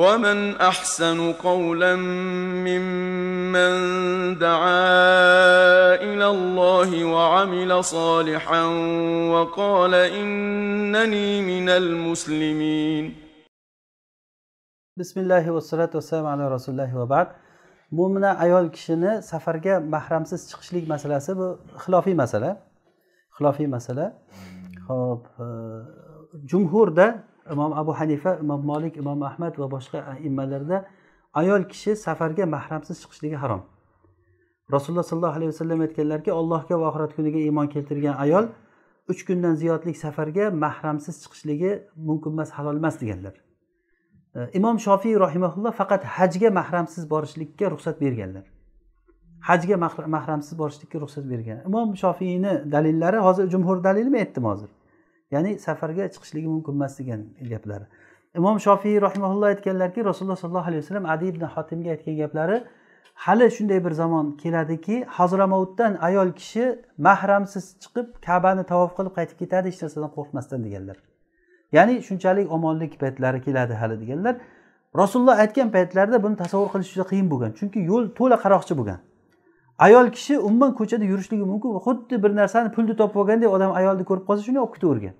ومن احسن قولا ممن دعا الى الله وعمل صالحا وقال انني من المسلمين بسم الله والصلاه والسلام على رسول الله وبعد مؤمن ayol kishini safarga mahramsiz chiqishlik masalasi bu xilofiy masala xilofiy masala hop ده imom abu hanifa imom molik imom ahmad va boshqa e, immalarda ayol kishi safarga mahramsiz chiqishligi harom rasululloh sollallohu alayhi vasallam aytganlarki allohga va oxirat kuniga iymon keltirgan ayol uch kundan ziyodlik safarga mahramsiz chiqishligi mumkin emas halol emas deganlar e, imom shofiy rahimaulloh faqat hajga mahramsiz borishlikka ruxsat berganlar hajga mahramsiz borishlikka ruxsat bergan imom shofiyni dalillari hozir jumhur dalilmi aytdim hozir ya'ni safarga chiqishligi mumkin emas degan gaplari imom shofiy rahimaulloh aytganlarki rasululloh sollallohu alayhi vasallam adi ibn hotimga aytgan gaplari hali shunday bir zamon keladiki hazramovutdan ayol kishi mahramsiz chiqib kabani tavof qilib qaytib ketadi hech narsadan qo'rqmasdan deganlar ya'ni shunchalik omonlik paytlari keladi hali deganlar rasululloh aytgan paytlarida buni tasavvur qilish juda qiyin bo'lgan chunki yo'l to'la qaroqchi bo'lgan ayol kishi umuman ko'chada yurishligi mumkin xuddi bir narsani pulni topib olganday odam ayolni ko'rib qolsa shuni olib ketavergan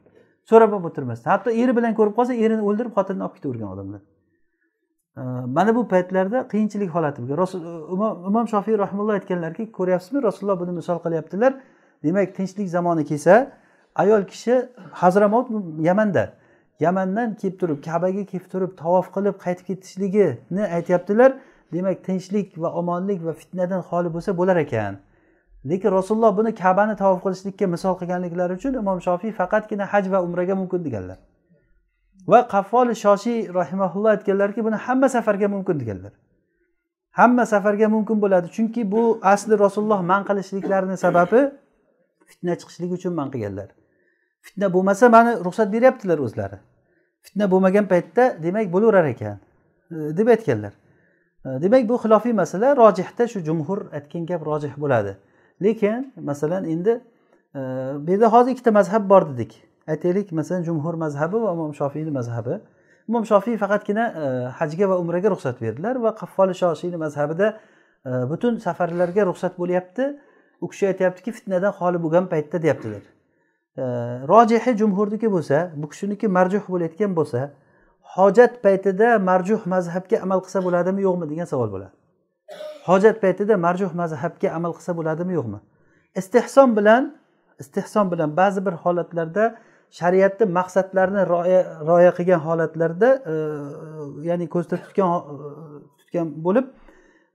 so'rab ham o'tirmasdan hatto eri bilan ko'rib qolsa erini o'ldirib xotinini olib ketavergan odamlar mana bu paytlarda qiyinchilik holati bo'lgan imom shofiy rahimulloh aytganlarki ko'ryapsizmi rasululloh buni misol qilyaptilar demak tinchlik zamoni kelsa ayol kishi hazramot yamanda yamandan kelib turib kabaga kelib turib tavof qilib qaytib ketishligini aytyaptilar demak tinchlik va omonlik va fitnadan xoli bo'lsa bo'lar ekan lekin rasululloh buni kabani tavof qilishlikka misol qilganliklari uchun imom shofiy faqatgina haj va umraga mumkin deganlar va qaffol shoshiy rahimaulloh aytganlarki buni hamma safarga mumkin deganlar hamma safarga mumkin bo'ladi chunki bu asli rasululloh man qilishliklarini sababi fitna chiqishligi uchun man qilganlar fitna bo'lmasa mani ruxsat beryaptilar o'zlari fitna bo'lmagan paytda demak bo'laverar ekan e, deb aytganlar Э, demak bu xilofiy masala rojihda shu jumhur aytgan gap rojih bo'ladi lekin masalan endi e, bu yerda hozir ikkita mazhab bor dedik aytaylik masalan jumhur mazhabi va imom shofiyni mazhabi imom shofiy faqatgina e, hajga va umraga ruxsat berdilar va qaffoli shoshiyni mazhabida e, butun safarlarga ruxsat bo'lyapti u kishi aytyaptiki fitnadan xoli bo'lgan paytda deyaptilar rojihi jumhurniki bo'lsa bu kishiniki marjuh bo'layotgan bo'lsa hojat paytida marjuh mazhabga amal qilsa bo'ladimi yo'qmi degan savol bo'ladi hojat paytida marjuh mazhabga amal qilsa bo'ladimi yo'qmi istehson bilan istehson bilan ba'zi bir holatlarda shariatni maqsadlarini rioya qilgan holatlarda e, e, ya'ni ko'zda tutgan e, tutgan bo'lib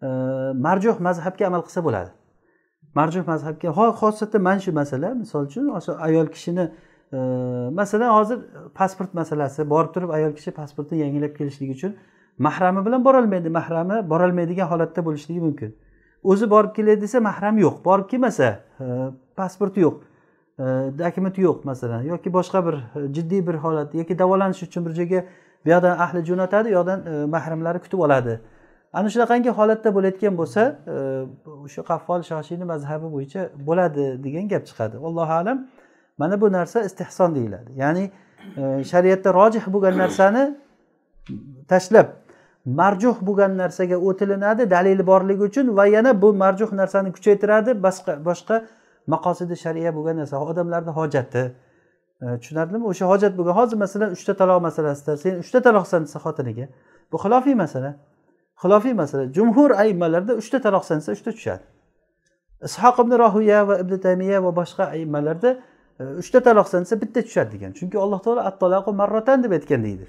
e, marjuh mazhabga amal qilsa bo'ladi marjuh mazhabga xosatan mana shu masala misol uchun ayol kishini masalan hozir pasport masalasi borib turib ayol kishi pasportni yangilab kelishligi uchun mahrami bilan borolmaydi mahrami borolmaydigan holatda bo'lishligi mumkin o'zi borib kelay desa mahram yo'q borib kelmasa e, pasporti yo'q e, dokumenti yo'q masalan yoki boshqa bir e, jiddiy bir holat yoki davolanish uchun bir joyga bu yoqdan ahli jo'natadi u yoqdan mahramlari kutib oladi ana shunaqangi holatda bo'layotgan bo'lsa o'sha qaffol shoshini mazhabi bo'yicha bo'ladi degan gap chiqadi allohu alam mana bu narsa istehson deyiladi ya'ni e, shariatda rojih bo'lgan narsani tashlab marjuh bo'lgan narsaga o'tilinadi dalili borligi uchun va yana bu marjuh narsani kuchaytiradi boshqa boshqa maqosidi shariya bo'lgan narsa odamlarni hojati e, tushunarlimi o'sha hojat bo'lgan hozir masalan uchta taloq masalasida sen uchta taloqsan desa xotiniga bu xilofiy masala xilofiy masala jumhur aymalarda uchta taloqsan desa uchta tushadi ishoq ibn rohiya va ibn tamiya va boshqa aymalarda uchta taloqsan desa bitta tushadi degan chunki alloh taolo attaloqu marratan deb aytgan deydi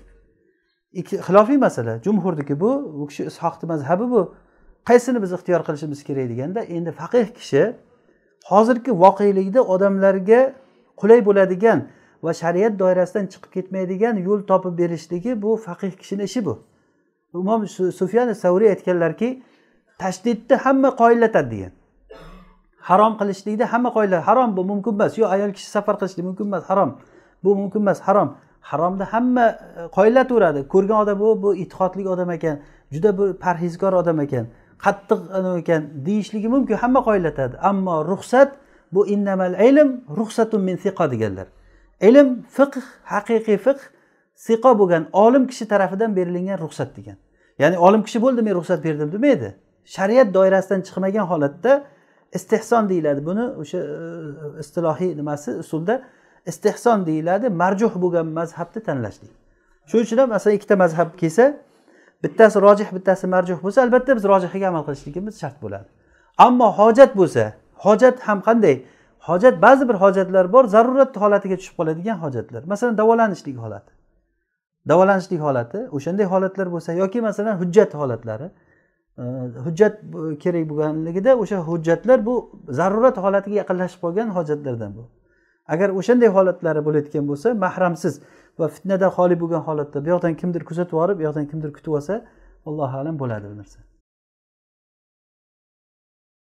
ikki xilofiy masala jumhurniki bu u kishi ishoqni mazhabi bu qaysini biz ixtiyor qilishimiz kerak deganda endi faqih kishi hozirgi voqelikda odamlarga qulay bo'ladigan va shariat doirasidan chiqib ketmaydigan yo'l topib berishligi bu faqih kishini ishi bu imom sufyan savriy aytganlarki tashdidni hamma qoyillatadi degan harom qilishlikni hamma qoidalar harom bu mumkin emas yo ayol kishi safar qilishlik mumkin emas harom bu mumkin emas harom haromni hamma e, qoyilataveradi ko'rgan odam u bu e'tiqodli odam ekan juda bir parhezkor odam ekan qattiq ekan deyishligi mumkin hamma qoyillatadi ammo ruxsat bu innamal ilm ruxsatun min siqo deganlar ilm fiqh haqiqiy fiqh siqo bo'lgan olim kishi tarafidan berilingan ruxsat degan ya'ni olim kishi bo'ldi men ruxsat berdim demaydi shariat doirasidan chiqmagan holatda istehson deyiladi buni o'sha e, istilohiy nimasi usulda istehson deyiladi marjuh bo'lgan mazhabni tanlashlik shuning uchun ham masalan ikkita mazhab kelsa bittasi rojih bittasi marjuh bo'lsa albatta biz rojihiga amal qilishligimiz shart bo'ladi ammo hojat bo'lsa hojat ham qanday hojat ba'zi bir hojatlar bor zarurat holatiga tushib qoladigan hojatlar masalan davolanishlik holati davolanishlik holati o'shanday holatlar bo'lsa yoki masalan hujjat holatlari hujjat kerak bo'lganligida o'sha hujjatlar bu zarurat holatiga yaqinlashib qolgan hojatlardan bu agar o'shanday holatlari bo'layotgan bo'lsa mahramsiz va fitnadan xoli bo'lgan holatda bu yoqdan kimdir kuzatib yuborib bu yoqdan kimdir kutib olsa allohu alam bo'ladi bu narsa